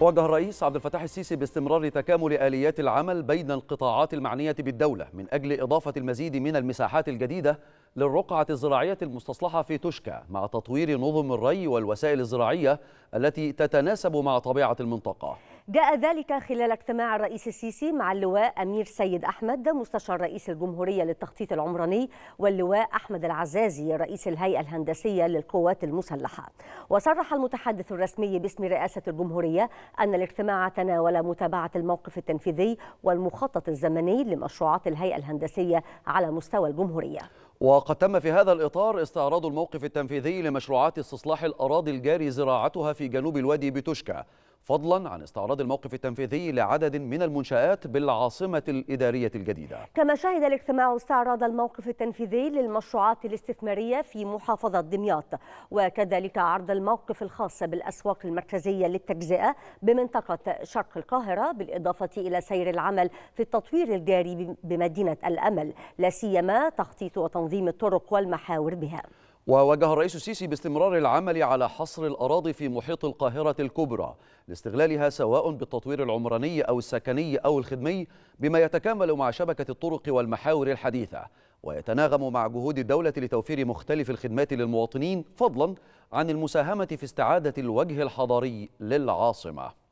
وجه الرئيس عبد الفتاح السيسي باستمرار تكامل آليات العمل بين القطاعات المعنية بالدولة من أجل إضافة المزيد من المساحات الجديدة للرقعة الزراعية المستصلحة في توشكا مع تطوير نظم الري والوسائل الزراعية التي تتناسب مع طبيعة المنطقة جاء ذلك خلال اجتماع الرئيس السيسي مع اللواء أمير سيد أحمد مستشار رئيس الجمهورية للتخطيط العمراني واللواء أحمد العزازي رئيس الهيئة الهندسية للقوات المسلحة وصرح المتحدث الرسمي باسم رئاسة الجمهورية أن الاجتماع تناول متابعة الموقف التنفيذي والمخطط الزمني لمشروعات الهيئة الهندسية على مستوى الجمهورية وقد تم في هذا الإطار استعراض الموقف التنفيذي لمشروعات استصلاح الأراضي الجاري زراعتها في جنوب الوادي بتوشكا فضلا عن استعراض الموقف التنفيذي لعدد من المنشآت بالعاصمة الإدارية الجديدة كما شهد الاجتماع استعراض الموقف التنفيذي للمشروعات الاستثمارية في محافظة دمياط وكذلك عرض الموقف الخاص بالأسواق المركزية للتجزئة بمنطقة شرق القاهرة بالإضافة إلى سير العمل في التطوير الجاري بمدينة الأمل لا سيما تخطيط وتنظيم الطرق والمحاور بها ووجه الرئيس السيسي باستمرار العمل على حصر الأراضي في محيط القاهرة الكبرى لاستغلالها سواء بالتطوير العمراني أو السكني أو الخدمي بما يتكامل مع شبكة الطرق والمحاور الحديثة ويتناغم مع جهود الدولة لتوفير مختلف الخدمات للمواطنين فضلا عن المساهمة في استعادة الوجه الحضاري للعاصمة